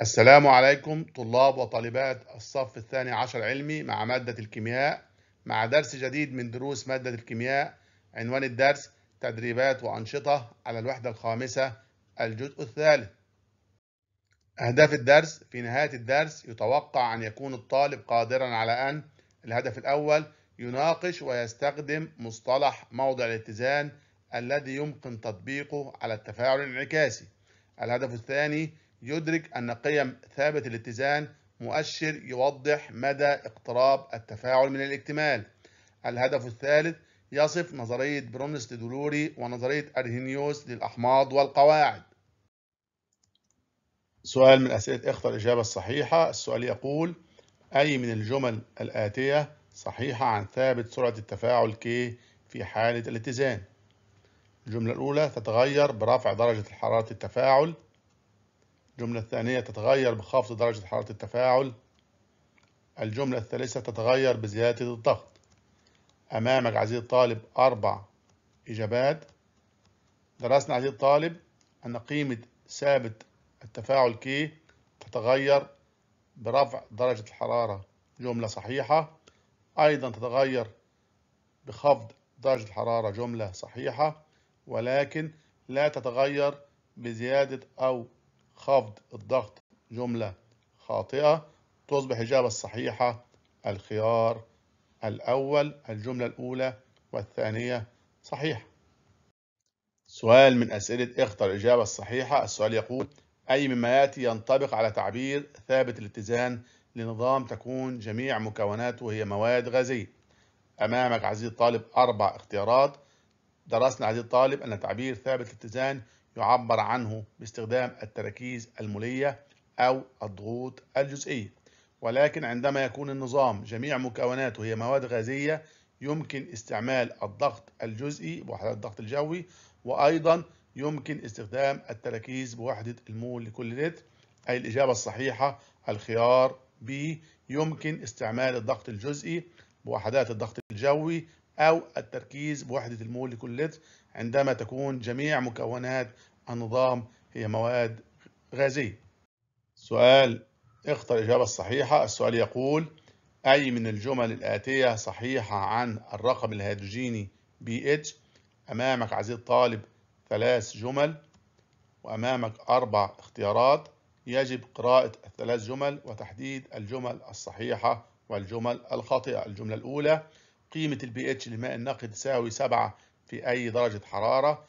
السلام عليكم طلاب وطالبات الصف الثاني عشر علمي مع مادة الكيمياء مع درس جديد من دروس مادة الكيمياء عنوان الدرس تدريبات وأنشطة على الوحدة الخامسة الجزء الثالث أهداف الدرس في نهاية الدرس يتوقع أن يكون الطالب قادرا على أن الهدف الأول يناقش ويستخدم مصطلح موضع الاتزان الذي يمكن تطبيقه على التفاعل الانعكاسي الهدف الثاني يدرك أن قيم ثابت الاتزان مؤشر يوضح مدى اقتراب التفاعل من الاكتمال. الهدف الثالث يصف نظرية برونست دولوري ونظرية أرهينيوس للأحماض والقواعد. سؤال من أسئلة اختر الإجابة الصحيحة، السؤال يقول: أي من الجمل الآتية صحيحة عن ثابت سرعة التفاعل K في حالة الاتزان؟ الجملة الأولى تتغير برفع درجة حرارة التفاعل الجملة الثانية تتغير بخفض درجة حرارة التفاعل الجملة الثالثة تتغير بزيادة الضغط أمامك عزيزي الطالب أربع إجابات درسنا عزيزي الطالب أن قيمة ثابت التفاعل كي تتغير برفع درجة الحرارة جملة صحيحة أيضا تتغير بخفض درجة الحرارة جملة صحيحة ولكن لا تتغير بزيادة أو خفض الضغط جملة خاطئة تصبح إجابة الصحيحة الخيار الأول الجملة الأولى والثانية صحيحة سؤال من أسئلة اختر الإجابة الصحيحة السؤال يقول أي مما يأتي ينطبق على تعبير ثابت الاتزان لنظام تكون جميع مكوناته هي مواد غازية أمامك عزيزي الطالب أربع اختيارات درسنا عزيزي الطالب أن تعبير ثابت الاتزان يعبر عنه باستخدام التراكيز المولية أو الضغوط الجزئية ولكن عندما يكون النظام جميع مكوناته هي مواد غازية يمكن استعمال الضغط الجزئي بوحدة الضغط الجوي وأيضا يمكن استخدام التراكيز بوحدة المول لكل لتر أي الإجابة الصحيحة الخيار ب يمكن استعمال الضغط الجزئي بوحدات الضغط الجوي أو التركيز بوحدة المول لكل لتر عندما تكون جميع مكونات النظام هي مواد غازية. سؤال اختر الإجابة الصحيحة، السؤال يقول: أي من الجمل الآتية صحيحة عن الرقم الهيدروجيني اتش؟ أمامك عزيز الطالب ثلاث جمل وأمامك أربع اختيارات يجب قراءة الثلاث جمل وتحديد الجمل الصحيحة والجمل الخاطئة الجملة الأولى قيمة البي اتش للماء النقي تساوي 7 في أي درجة حرارة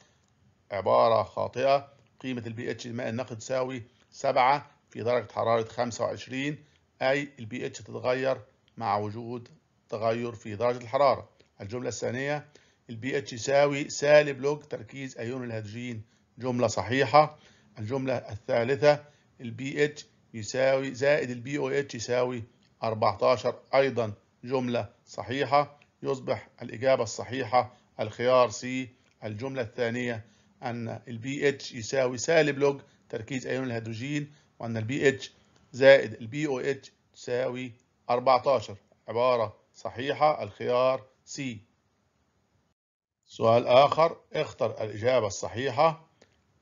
عبارة خاطئة قيمة البي اتش للماء النقي تساوي 7 في درجة حرارة 25 أي البي اتش تتغير مع وجود تغير في درجة الحرارة الجملة الثانية البي اتش يساوي سالب لوج تركيز أيون الهيدروجين جملة صحيحة الجملة الثالثة البي اتش يساوي زائد البي او اتش يساوي 14 أيضا جملة صحيحة يصبح الإجابة الصحيحة الخيار سي الجملة الثانية أن البي اتش يساوي سالب لوج تركيز أيون الهيدروجين وأن البي اتش زائد البي او اتش تساوي 14 عبارة صحيحة الخيار سي سؤال آخر اختر الإجابة الصحيحة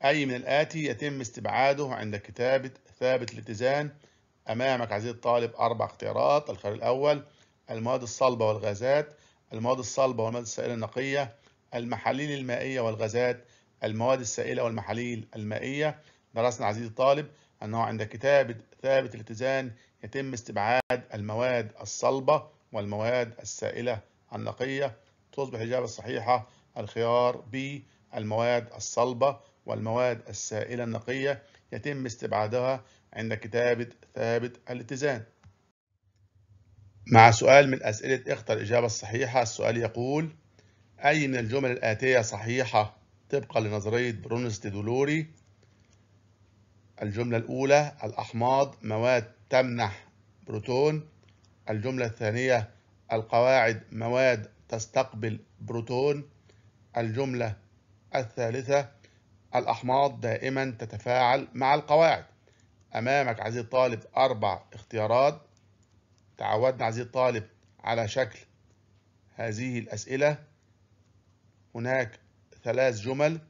أي من الآتي يتم استبعاده عند كتابة ثابت الاتزان أمامك عزيزي الطالب أربع اختيارات الخيار الأول المواد الصلبة والغازات المواد الصلبة والمواد السائلة النقية المحاليل المائية والغازات المواد السائلة والمحاليل المائية درسنا عزيزي الطالب أنه عند كتابة ثابت الاتزان يتم استبعاد المواد الصلبة والمواد السائلة النقية تصبح الإجابة الصحيحة الخيار ب المواد الصلبة والمواد السائلة النقية يتم استبعادها عند كتابة ثابت الاتزان مع سؤال من أسئلة اختر الإجابة الصحيحة السؤال يقول أي من الجمل الآتية صحيحة طبقا لنظرية برونست دولوري الجملة الأولى الأحماض مواد تمنح بروتون الجملة الثانية القواعد مواد تستقبل بروتون الجملة الثالثة الأحماض دائما تتفاعل مع القواعد أمامك عزيزي الطالب أربع اختيارات تعودنا عزيزي الطالب على شكل هذه الأسئلة هناك ثلاث جمل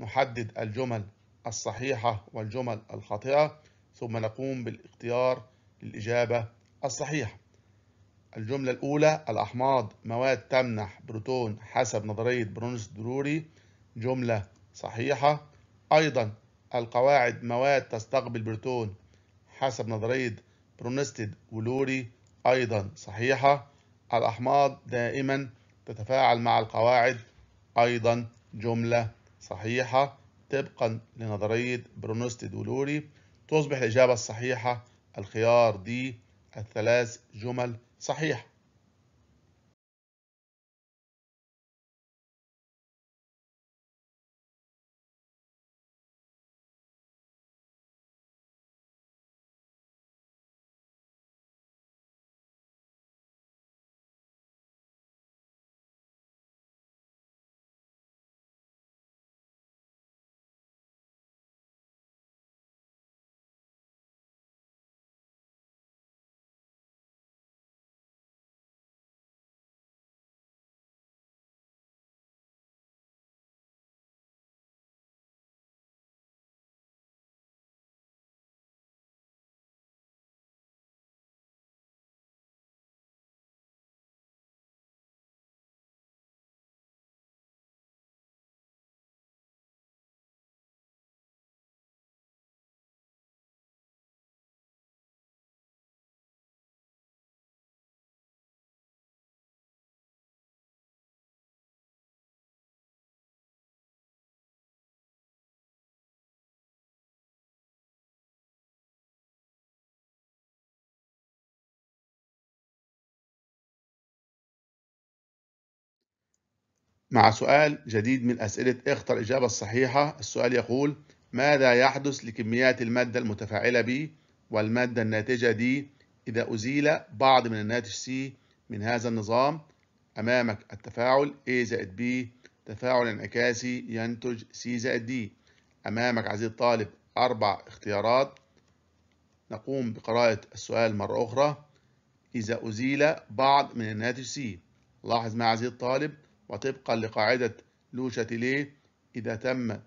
نحدد الجمل الصحيحة والجمل الخاطئة ثم نقوم بالاختيار للإجابة الصحيحة الجملة الأولى الأحماض مواد تمنح بروتون حسب نظرية برونس دروري جملة صحيحة أيضا القواعد مواد تستقبل بروتون حسب نظرية برونستد ولوري أيضا صحيحة الأحماض دائما تتفاعل مع القواعد أيضا جملة صحيحة طبقا لنظرية برونستيد ولوري تصبح الإجابة الصحيحة الخيار دي الثلاث جمل صحيحه مع سؤال جديد من أسئلة اختر الإجابة الصحيحة السؤال يقول ماذا يحدث لكميات المادة المتفاعلة B والمادة الناتجة D إذا أزيل بعض من الناتج C من هذا النظام أمامك التفاعل A زائد B تفاعل انعكاسي ينتج C زائد D أمامك عزيزي الطالب أربع اختيارات نقوم بقراءة السؤال مرة أخرى إذا أزيل بعض من الناتج C لاحظ مع عزيزي الطالب وطبقا لقاعدة لوشاتيلي إذا تم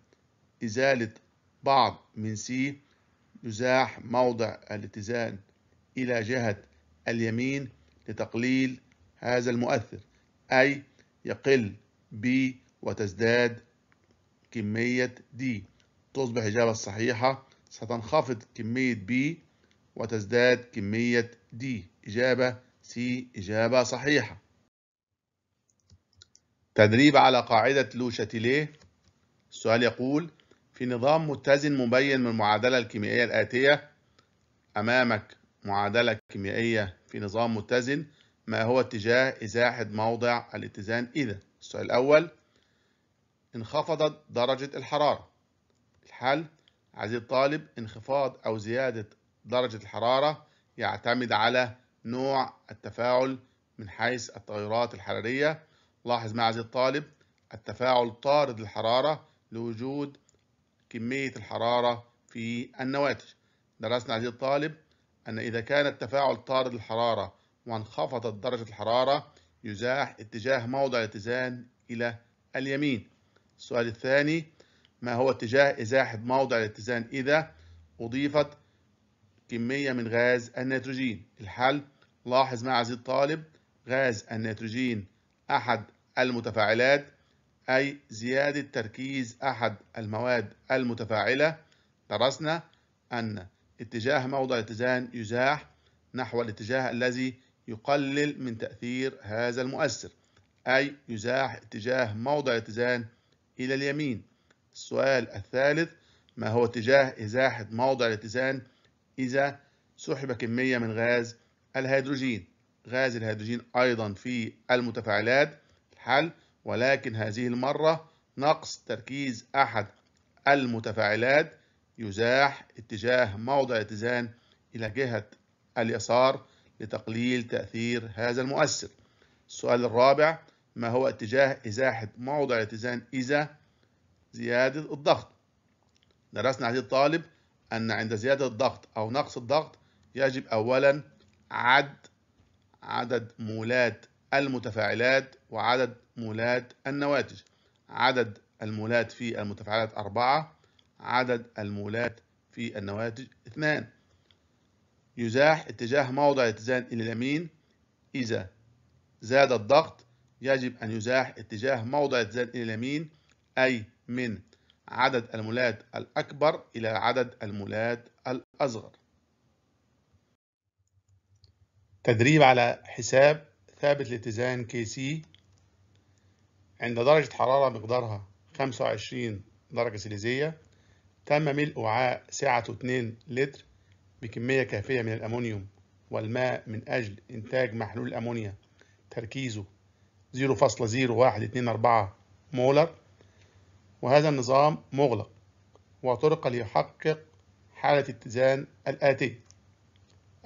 إزالة بعض من سي يزاح موضع الاتزان إلى جهة اليمين لتقليل هذا المؤثر أي يقل ب وتزداد كمية د تصبح إجابة الصحيحة ستنخفض كمية ب وتزداد كمية د إجابة سي إجابة صحيحة تدريب على قاعدة لو السؤال يقول في نظام متزن مبين من المعادلة الكيميائية الآتية أمامك معادلة كيميائية في نظام متزن ما هو اتجاه إزاحة موضع الاتزان إذا السؤال الأول انخفضت درجة الحرارة الحل عزيزي الطالب انخفاض أو زيادة درجة الحرارة يعتمد على نوع التفاعل من حيث التغيرات الحرارية لاحظ مع عزيزي الطالب التفاعل طارد الحرارة لوجود كمية الحرارة في النواتج درسنا عزيزي الطالب أن إذا كان التفاعل طارد الحرارة وانخفضت درجة الحرارة يزاح اتجاه موضع الاتزان إلى اليمين السؤال الثاني ما هو اتجاه إزاحة موضع الاتزان إذا أضيفت كمية من غاز النيتروجين الحل لاحظ مع عزيزي الطالب غاز النيتروجين أحد المتفاعلات أي زيادة تركيز أحد المواد المتفاعلة درسنا أن اتجاه موضع الاتزان يزاح نحو الاتجاه الذي يقلل من تأثير هذا المؤثر أي يزاح اتجاه موضع الاتزان إلى اليمين السؤال الثالث ما هو اتجاه إزاحة موضع الاتزان إذا سحب كمية من غاز الهيدروجين غاز الهيدروجين أيضا في المتفاعلات حل ولكن هذه المرة نقص تركيز أحد المتفاعلات يزاح اتجاه موضع اتزان إلى جهة اليسار لتقليل تأثير هذا المؤثر السؤال الرابع ما هو اتجاه إزاحة موضع اتزان إذا زيادة الضغط درسنا عزيزي الطالب أن عند زيادة الضغط أو نقص الضغط يجب أولا عد عدد مولات المتفاعلات وعدد مولات النواتج عدد المولات في المتفاعلات أربعة عدد المولات في النواتج اثنان يزاح اتجاه موضع الاتزان إلى اليمين إذا زاد الضغط يجب أن يزاح اتجاه موضع الاتزان إلى اليمين أي من عدد المولات الأكبر إلى عدد المولات الأصغر تدريب على حساب ثابت الاتزان كي سي عند درجة حرارة مقدارها 25 درجة سليزية تم ملء وعاء سعته 2 لتر بكمية كافية من الأمونيوم والماء من أجل إنتاج محلول الأمونيا تركيزه 0.0124 مولر وهذا النظام مغلق وطرق ليحقق حالة اتزان الآتية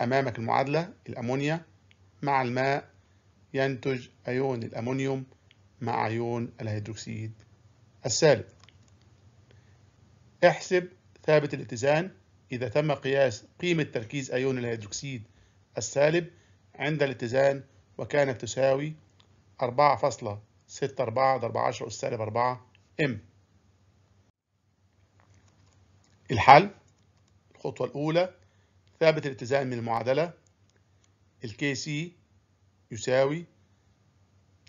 أمامك المعادلة الأمونيا مع الماء ينتج أيون الأمونيوم مع أيون الهيدروكسيد السالب احسب ثابت الاتزان إذا تم قياس قيمة تركيز أيون الهيدروكسيد السالب عند الاتزان وكانت تساوي 4.64 ضرب 10 السالب 4 ام الحل الخطوة الأولى ثابت الاتزان من المعادلة الكي سي يساوي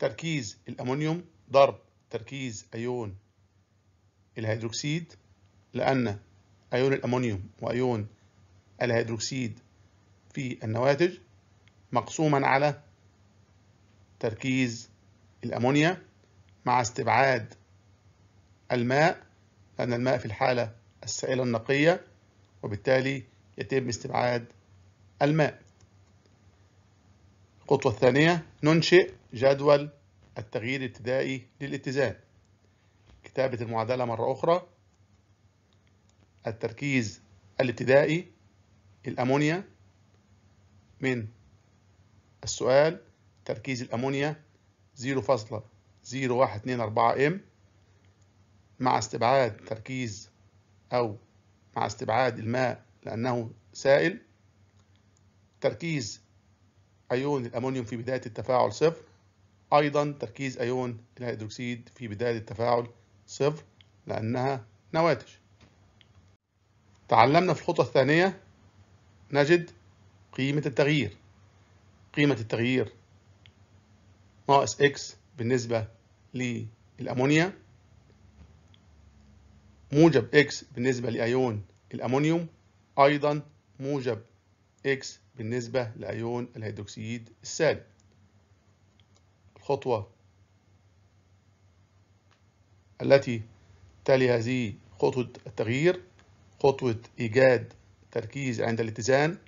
تركيز الأمونيوم ضرب تركيز أيون الهيدروكسيد لأن أيون الأمونيوم وأيون الهيدروكسيد في النواتج مقسوما على تركيز الأمونيا مع استبعاد الماء لأن الماء في الحالة السائلة النقية وبالتالي يتم استبعاد الماء الخطوة الثانية ننشئ جدول التغيير الابتدائي للاتزان كتابة المعادلة مرة أخرى التركيز الابتدائي الأمونيا من السؤال تركيز الأمونيا 0.0124 M مع استبعاد تركيز أو مع استبعاد الماء لأنه سائل تركيز أيون الأمونيوم في بداية التفاعل صفر أيضا تركيز أيون الهيدروكسيد في بداية التفاعل صفر لأنها نواتج تعلمنا في الخطوة الثانية نجد قيمة التغيير قيمة التغيير ناقص x بالنسبة للأمونيا موجب x بالنسبة لأيون الأمونيوم أيضا موجب x بالنسبة لأيون الهيدروكسيد السالب الخطوة التي تلي هذه خطوة التغيير خطوة إيجاد تركيز عند الاتزان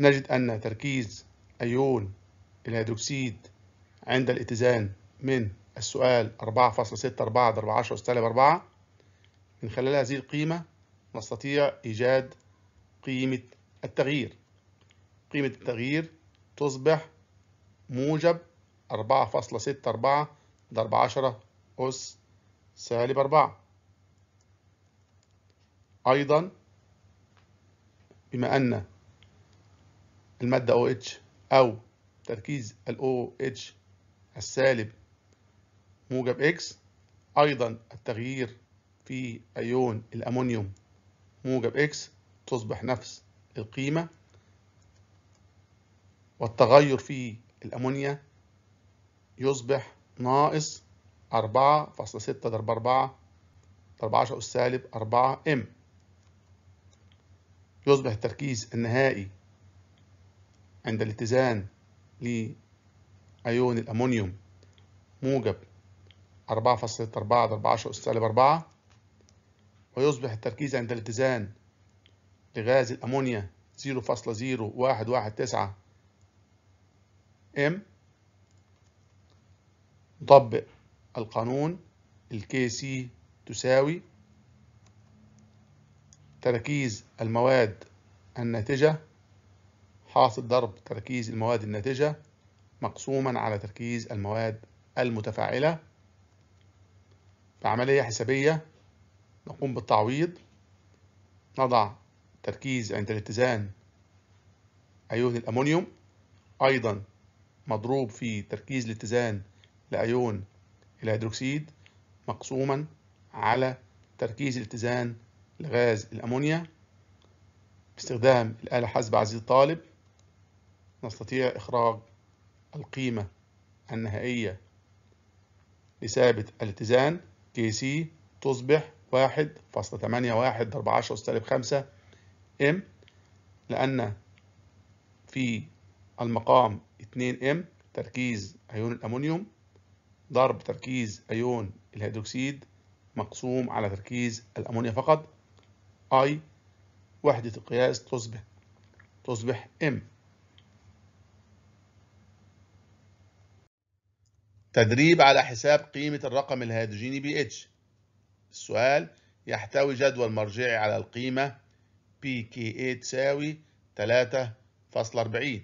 نجد أن تركيز أيون الهيدروكسيد عند الاتزان من السؤال 4.64 4 10 4 من خلال هذه القيمة نستطيع إيجاد قيمة التغيير قيمة التغيير تصبح موجب 4.64 ضرب 10 أس سالب 4 أيضا بما أن المادة OH أو تركيز ال OH السالب موجب X أيضا التغيير في أيون الأمونيوم موجب X تصبح نفس القيمة والتغير في الأمونيا يصبح ناقص 4.6 ضرب 4 ضرب 10 سالب 4 إم يصبح التركيز النهائي عند الاتزان لأيون الأمونيوم موجب 4.6 ضرب 10 سالب 4 ويصبح التركيز عند الاتزان لغاز الأمونيا 0.0119 ام نطبق القانون الكي سي تساوي تركيز المواد الناتجة حاصل ضرب تركيز المواد الناتجة مقسوما على تركيز المواد المتفاعلة بعملية حسابية نقوم بالتعويض نضع التركيز عند الاتزان أيون الأمونيوم أيضا مضروب في تركيز الاتزان لأيون الهيدروكسيد مقسوما على تركيز الاتزان لغاز الأمونيا باستخدام الآلة حسب عزيزي الطالب نستطيع إخراج القيمة النهائية لثابت الاتزان كي سي تصبح واحد فاصلة تمانية واحد ضرب عشرة أس سالب خمسة M لأن في المقام 2M تركيز أيون الأمونيوم ضرب تركيز أيون الهيدروكسيد مقسوم على تركيز الأمونيا فقط I وحدة القياس تصبح تصبح M تدريب على حساب قيمة الرقم الهيدروجيني pH السؤال يحتوي جدول مرجعي على القيمة pKa تساوي 3.40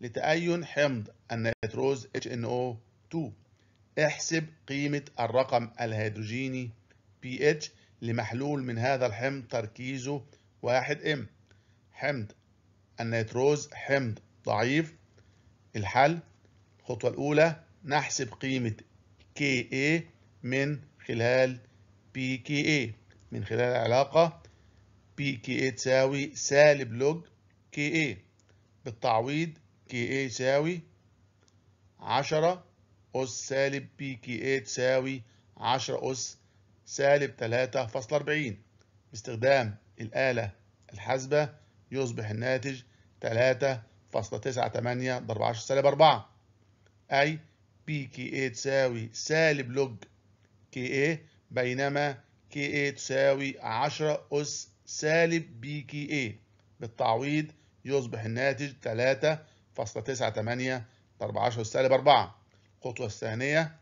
لتأين حمض النيتروز HNO2 احسب قيمة الرقم الهيدروجيني pH لمحلول من هذا الحمض تركيزه 1 ام حمض النيتروز حمض ضعيف الحل الخطوة الأولى نحسب قيمة Ka من خلال pKa من خلال العلاقة بي كي اي تساوي سالب لوج كي اي بالتعويض كي اي يساوي 10 أس سالب بي كي اي تساوي 10 أس سالب 3.40 باستخدام الآلة الحاسبة يصبح الناتج 3.98 ضرب 10 سالب 4 أي بي كي اي تساوي سالب لوج كي اي بينما كي اي تساوي 10 أس سالب بي كي اي بالتعويض يصبح الناتج 3.98 14 4 الخطوة الثانية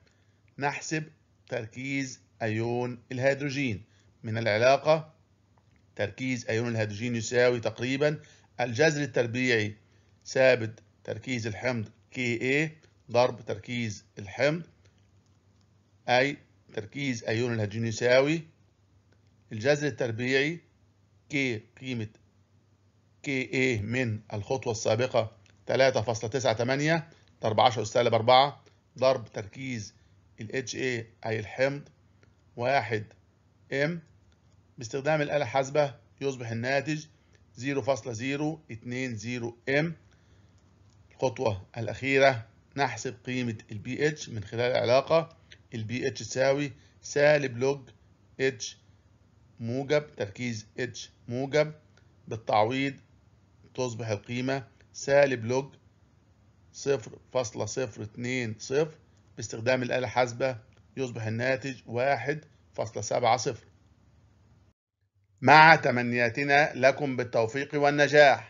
نحسب تركيز أيون الهيدروجين من العلاقة تركيز أيون الهيدروجين يساوي تقريبا الجذر التربيعي ثابت تركيز الحمض Ka إيه. ضرب تركيز الحمض أي تركيز أيون الهيدروجين يساوي الجذر التربيعي K قيمة KA من الخطوة السابقة 3.98 14 أس سالب 4 ضرب تركيز ال HA أي الحمض 1 M باستخدام الآلة الحاسبة يصبح الناتج 0.020 M الخطوة الأخيرة نحسب قيمة ال pH من خلال العلاقة ال pH تساوي سالب لوج H موجب تركيز اتش موجب بالتعويض تصبح القيمة سالب لوج 0.020 باستخدام الآلة الحاسبة يصبح الناتج 1.70 مع تمنياتنا لكم بالتوفيق والنجاح